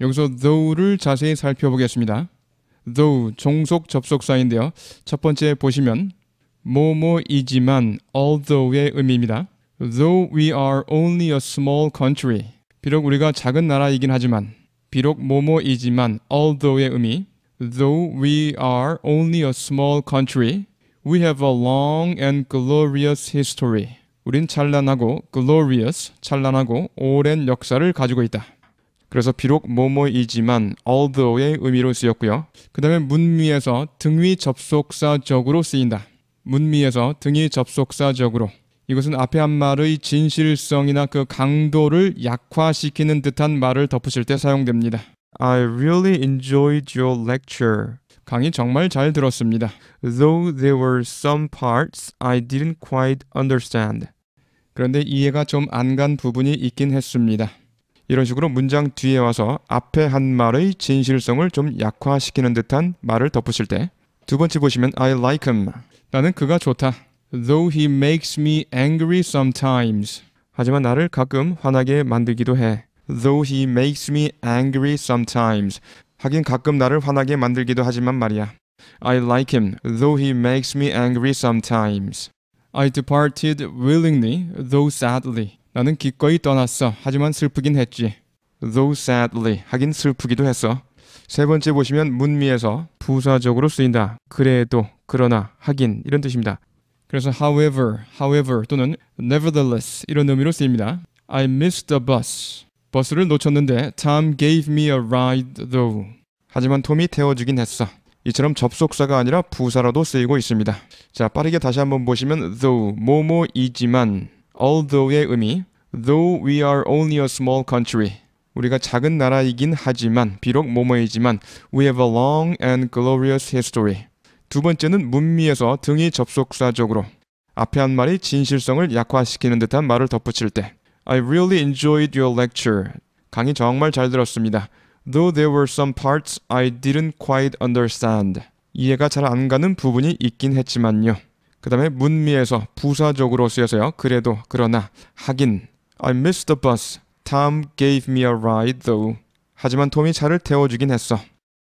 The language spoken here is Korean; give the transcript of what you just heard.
여기서 though를 자세히 살펴보겠습니다. though 종속 접속사인데요. 첫 번째 보시면 뭐뭐이지만 although의 의미입니다. Though we are only a small country 비록 우리가 작은 나라이긴 하지만 비록 뭐뭐이지만 although의 의미 Though we are only a small country we have a long and glorious history 우린 찬란하고 glorious 찬란하고 오랜 역사를 가지고 있다. 그래서 비록 뭐뭐이지만 although의 의미로 쓰였고요. 그 다음에 문미에서 등위 접속사적으로 쓰인다. 문미에서 등위 접속사적으로 이것은 앞에 한 말의 진실성이나 그 강도를 약화시키는 듯한 말을 덧붙일 때 사용됩니다. I really enjoyed your lecture. 강의 정말 잘 들었습니다. Though there were some parts I didn't quite understand. 그런데 이해가 좀 안 간 부분이 있긴 했습니다. 이런 식으로 문장 뒤에 와서 앞에 한 말의 진실성을 좀 약화시키는 듯한 말을 덧붙일 때 두 번째 보시면 I like him. 나는 그가 좋다. Though he makes me angry sometimes. 하지만 나를 가끔 화나게 만들기도 해. Though he makes me angry sometimes. 하긴 가끔 나를 화나게 만들기도 하지만 말이야. I like him, though he makes me angry sometimes. I departed willingly, though sadly. 나는 기꺼이 떠났어. 하지만 슬프긴 했지. Though sadly. 하긴 슬프기도 했어. 세 번째 보시면 문미에서 부사적으로 쓰인다. 그래도, 그러나, 하긴 이런 뜻입니다. 그래서 however, however 또는 nevertheless 이런 의미로 쓰입니다. I missed the bus. 버스를 놓쳤는데 Tom gave me a ride though. 하지만 톰이 태워주긴 했어. 이처럼 접속사가 아니라 부사라도 쓰이고 있습니다. 자, 빠르게 다시 한번 보시면 though, 뭐뭐이지만 Although의 의미 Though we are only a small country 우리가 작은 나라이긴 하지만 비록 모모이지만 We have a long and glorious history 두 번째는 문미에서 등이 접속사적으로 앞에 한 말이 진실성을 약화시키는 듯한 말을 덧붙일 때 I really enjoyed your lecture 강의 정말 잘 들었습니다 Though there were some parts I didn't quite understand 이해가 잘 안 가는 부분이 있긴 했지만요 그 다음에 문미에서 부사적으로 쓰여서요. 그래도 그러나 하긴 I missed the bus. Tom gave me a ride though. 하지만 톰이 차를 태워주긴 했어.